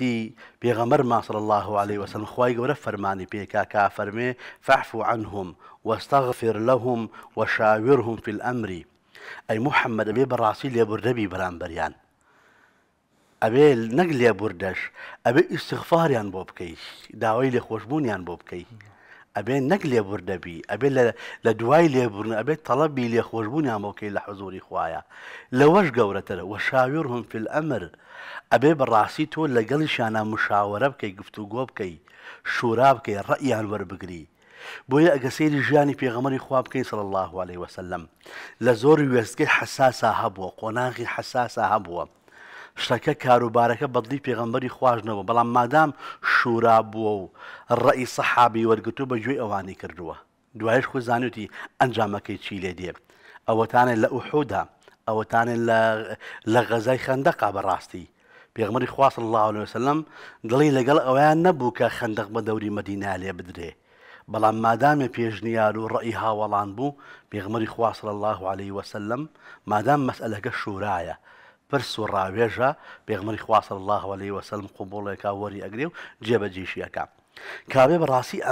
بەڕاستی پێغەمەر ماسەڵ الله عليه وسلم خی گەورە فەرمانی پێکا کا فەرمێ فەحفو عنهم وەستەغفر لەهم وەشاویرهم في الأمری ئەی محەممەد ئەبێ بەڕاستی لێبوردەبی بەرامبەریان ئەبێ نەک لێبوردەش ئەبێ ئیسخفاریان بۆ بکەیت داوای لێخۆشببوونیان بۆ بکەیت. ئەبێ نەک لێبوردەبی ئەبێ لە دوای لێبورن ئەبێ تەڵەبی لێخۆشببوو نامۆکەی لە حەزوری خویە لەوەش گەورەتەرە وە شاویر هەم فیل ئەمر ئەبێ بەڕاستی تۆ لەگەڵی شانە مشاوەرە بکەی گفتوگۆ بکەی شورا بکەی ڕەئیان وەربگری بۆیە ئەگە سەیری ژیانی پێغەمەری خواب بکەین سڵ الله عليه وسلم لە زۆر وێستگەی حساسا هەبووە قۆناغی حساسا هەبووە شتەکە کاروبارەکە بەدلی پێغمبەری خواژنەوە بەڵام مادام شورا بووە و ڕئی سەحابی وەرگتو بە گوێی ئەوانی کردووە دوایش خۆ زانوتی ئەنجامەکەی چی لێ دێ ئەوەتانێت لە ئوحودا ئەوەتانێت لە غەزای خندەقا بەڕاستی پێغمەری خواست الله وسلم دڵی لەگەڵ ئەویان نەبوو کە خندق بە دەوری مەدینا لێ بدرێ بەڵام مادامێ پێشنیار و ڕئی هاوەڵان بوو پێغمەری خواست الله عليه وسلم مادام مەسئلەکە شورایە پرس و ڕاوێژە پێغمەری خواصل الله عليه وسلم قوبڵێکا وەری ئەگرێ و جێبەجێشیەکە. کابێ بەڕاستی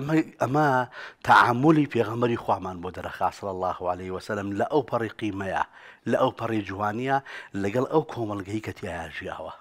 ئەمە تەعاملی پێغەمەری خوامان بۆ دەرەخاصل الله عليه وسلم لە ئەو پەڕی قیمەیە لە ئەو پەڕی جوانیە لەگەڵ ئەو کۆمەلگەی کە تیاژیاوە.